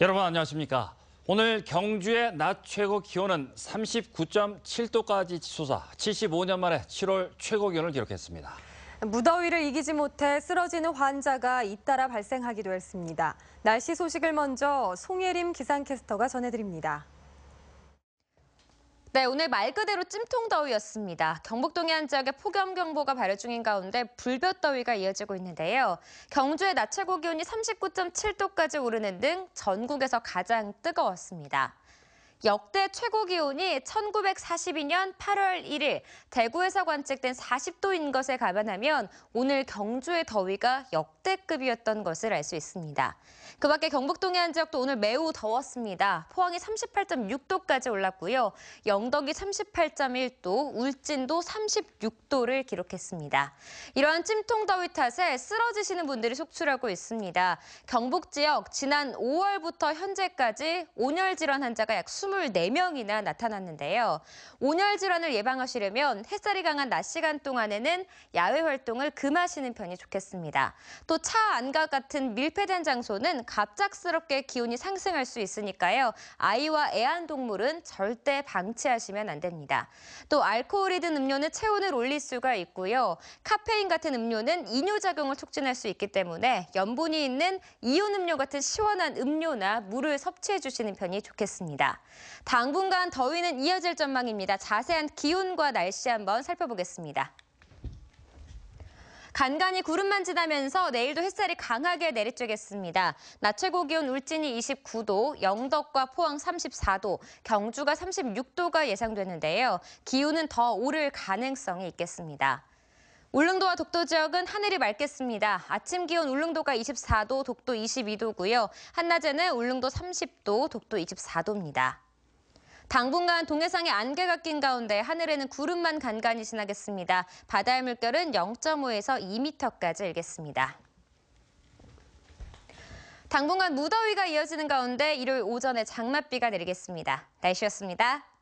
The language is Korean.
여러분 안녕하십니까? 오늘 경주의 낮 최고 기온은 39.7도까지 치솟아 75년 만에 7월 최고 기온을 기록했습니다. 무더위를 이기지 못해 쓰러지는 환자가 잇따라 발생하기도 했습니다. 날씨 소식을 먼저 송혜림 기상캐스터가 전해드립니다. 네, 오늘 말 그대로 찜통더위였습니다. 경북 동해안 지역에 폭염경보가 발효 중인 가운데 불볕더위가 이어지고 있는데요. 경주의 낮 최고 기온이 39.7도까지 오르는 등 전국에서 가장 뜨거웠습니다. 역대 최고 기온이 1942년 8월 1일 대구에서 관측된 40도인 것에 가안하면 오늘 경주의 더위가 역대급이었던 것을 알 수 있습니다. 그 밖에 경북 동해안 지역도 오늘 매우 더웠습니다. 포항이 38.6도까지 올랐고요. 영덕이 38.1도, 울진도 36도를 기록했습니다. 이러한 찜통 더위 탓에 쓰러지시는 분들이 속출하고 있습니다. 경북 지역 지난 5월부터 현재까지 온열 질환 환자가 약20 24명이나 나타났는데요. 온열 질환을 예방하시려면 햇살이 강한 낮 시간 동안에는 야외 활동을 금하시는 편이 좋겠습니다. 또 차 안과 같은 밀폐된 장소는 갑작스럽게 기온이 상승할 수 있으니까요. 아이와 애완동물은 절대 방치하시면 안 됩니다. 또 알코올이 든 음료는 체온을 올릴 수가 있고요. 카페인 같은 음료는 이뇨작용을 촉진할 수 있기 때문에 염분이 있는 이온 음료 같은 시원한 음료나 물을 섭취해 주시는 편이 좋겠습니다. 당분간 더위는 이어질 전망입니다. 자세한 기온과 날씨 한번 살펴보겠습니다. 간간이 구름만 지나면서 내일도 햇살이 강하게 내리쬐겠습니다. 낮 최고 기온 울진이 29도, 영덕과 포항 34도, 경주가 36도가 예상되는데요. 기온은 더 오를 가능성이 있겠습니다. 울릉도와 독도 지역은 하늘이 맑겠습니다. 아침 기온 울릉도가 24도, 독도 22도고요. 한낮에는 울릉도 30도, 독도 24도입니다. 당분간 동해상에 안개가 낀 가운데 하늘에는 구름만 간간히 지나겠습니다. 바다의 물결은 0.5에서 2m까지 일겠습니다. 당분간 무더위가 이어지는 가운데 일요일 오전에 장맛비가 내리겠습니다. 날씨였습니다.